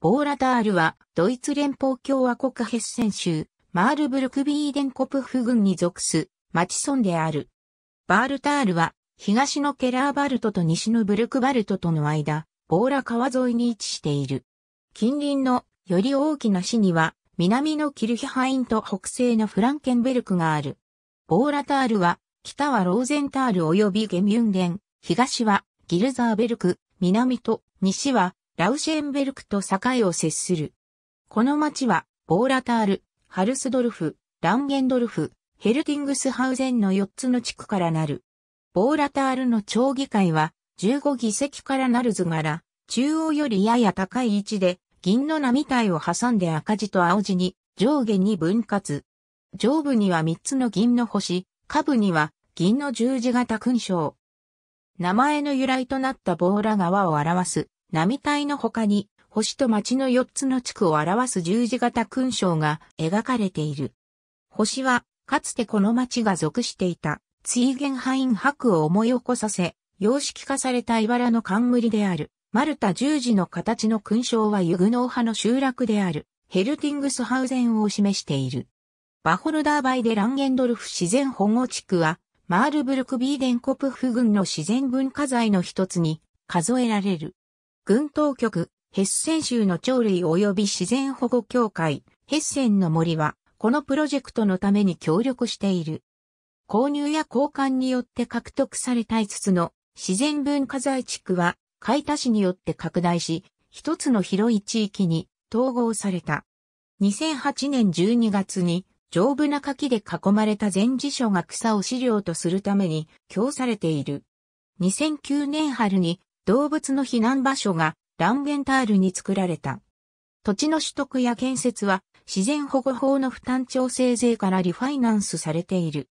ボーラタールは、ドイツ連邦共和国ヘッセン州、マールブルクビーデンコプフ郡に属す、町村である。バールタールは、東のケラーバルトと西のブルクバルトとの間、ボーラ川沿いに位置している。近隣の、より大きな市には、南のキルヒハインと北西のフランケンベルクがある。ボーラタールは、北はローゼンタール及びゲミュンデン、東はギルザーベルク、南と西はラウシェンベルクと境を接する。この町は、ボーラタール、ハルスドルフ、ランゲンドルフ、ヘルティングスハウゼンの4つの地区からなる。ボーラタールの町議会は、15議席からなる図柄、中央よりやや高い位置で、銀の波体を挟んで赤字と青字に、上下に分割。上部には3つの銀の星、下部には銀の十字型勲章。名前の由来となったボーラ川を表す並体の他に、星と町の4つの地区を表す十字型勲章が描かれている。星は、かつてこの町が属していた、ツイーゲンハイン博を思い起こさせ、様式化された茨の冠である、マルタ十字の形の勲章はユグノー派の集落である、ヘルティングスハウゼンを示している。バホルダーバイでランゲンドルフ自然保護地区は、マールブルクビーデンコプフ群の自然文化財の一つに数えられる。軍当局、ヘッセン州の鳥類及び自然保護協会、ヘッセンの森は、このプロジェクトのために協力している。購入や交換によって獲得された5つの自然文化財地区は、海田市によって拡大し、一つの広い地域に統合された。2008年12月に、丈夫な柿で囲まれた全辞書が草を資料とするために供されている。2009年春に動物の避難場所がランゲンタールに作られた。土地の取得や建設は自然保護法の負担調整税からリファイナンスされている。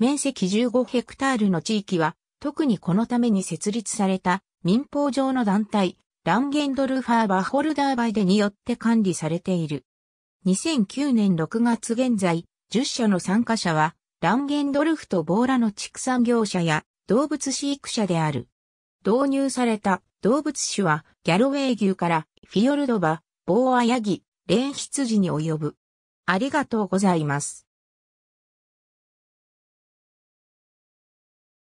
面積15ヘクタールの地域は特にこのために設立された民法上の団体ランゲンドルファーバホルダーバイデによって管理されている。2009年6月現在10社の参加者はランゲンドルフとボーラの畜産業者や動物飼育者である。導入された動物種はギャロウェイ牛からフィヨルドバ、ボーアヤギ、レンヒツジに及ぶ。ありがとうございます。